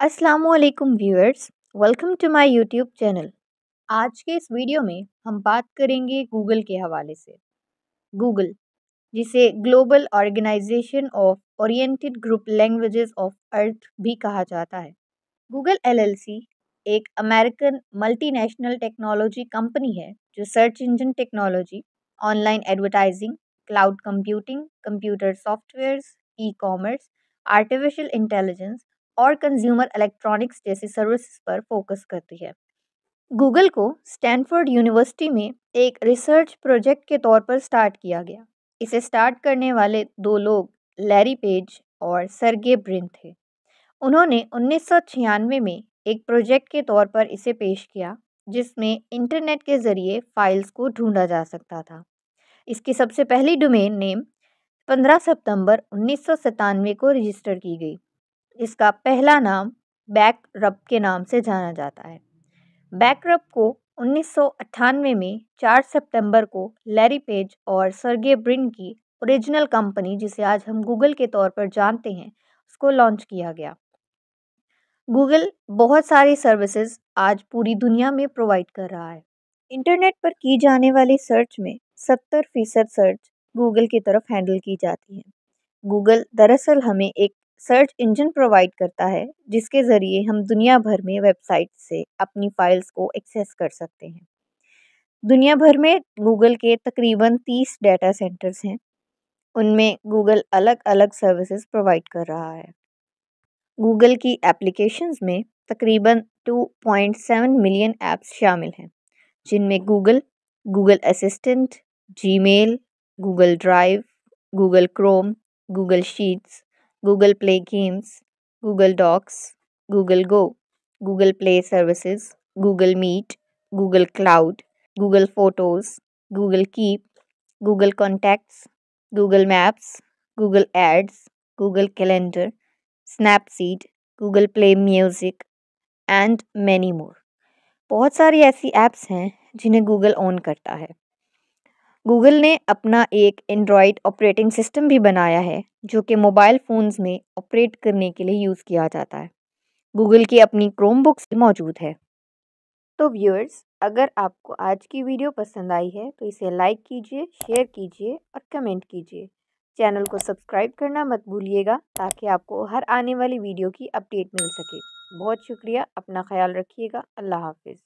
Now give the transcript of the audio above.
अस्सलाम viewers welcome to my YouTube channel आज के इस वीडियो में हम बात करेंगे गूगल के हवाले से गूगल जिसे global organisation of oriented group languages of earth भी कहा जाता है गूगल एलएलसी एक अमेरिकन मल्टीनेशनल टेक्नोलॉजी कंपनी है जो search engine technology online advertising cloud computing computer software e commerce artificial intelligence और कंज्यूमर इलेक्ट्रॉनिक्स जैसी सर्विसेज पर फोकस करती है गूगल को स्टैनफोर्ड यूनिवर्सिटी में एक रिसर्च प्रोजेक्ट के तौर पर स्टार्ट किया गया इसे स्टार्ट करने वाले दो लोग लैरी पेज और सरगे ब्रिन थे उन्होंने उन्नीस में एक प्रोजेक्ट के तौर पर इसे पेश किया जिसमें इंटरनेट के ज़रिए फाइल्स को ढूंढा जा सकता था इसकी सबसे पहली डोमेन नेम 15 सितंबर उन्नीस को रजिस्टर की गई इसका पहला नाम बैक रब के नाम से जाना जाता है बैक रब को उन्नीस में 4 सितंबर को लैरी पेज और सर्गे ब्रिन की ओरिजिनल कंपनी जिसे आज हम गूगल के तौर पर जानते हैं उसको लॉन्च किया गया गूगल बहुत सारी सर्विसेज आज पूरी दुनिया में प्रोवाइड कर रहा है इंटरनेट पर की जाने वाली सर्च में सत्तर फीसद सर्च गूगल की तरफ हैंडल की जाती है गूगल दरअसल हमें एक सर्च इंजन प्रोवाइड करता है जिसके ज़रिए हम दुनिया भर में वेबसाइट से अपनी फाइल्स को एक्सेस कर सकते हैं दुनिया भर में गूगल के तकरीबन तीस डेटा सेंटर्स हैं उनमें गूगल अलग अलग सर्विसेज प्रोवाइड कर रहा है गूगल की एप्लीकेशंस में तकरीबन 2.7 मिलियन ऐप्स शामिल हैं जिनमें Google Google Assistant Gmail Google Drive Google Chrome Google Sheets Google Play Games, Google Docs, Google Go, Google Play Services, Google Meet, Google Cloud, Google Photos, Google Keep, Google Contacts, Google Maps, Google Ads, Google Calendar, Snapseed, Google Play Music and many more. बहुत सारी ऐसी apps हैं जिन्हें Google on करता है Google ने अपना एक एंड्रॉयड ऑपरेटिंग सिस्टम भी बनाया है जो कि मोबाइल फ़ोन्स में ऑपरेट करने के लिए यूज़ किया जाता है गूगल की अपनी क्रोम बुक्स मौजूद है तो व्यूअर्स अगर आपको आज की वीडियो पसंद आई है तो इसे लाइक कीजिए शेयर कीजिए और कमेंट कीजिए चैनल को सब्सक्राइब करना मत भूलिएगा ताकि आपको हर आने वाली वीडियो की अपडेट मिल सके बहुत शुक्रिया अपना ख्याल रखिएगा अल्लाह हाफिज़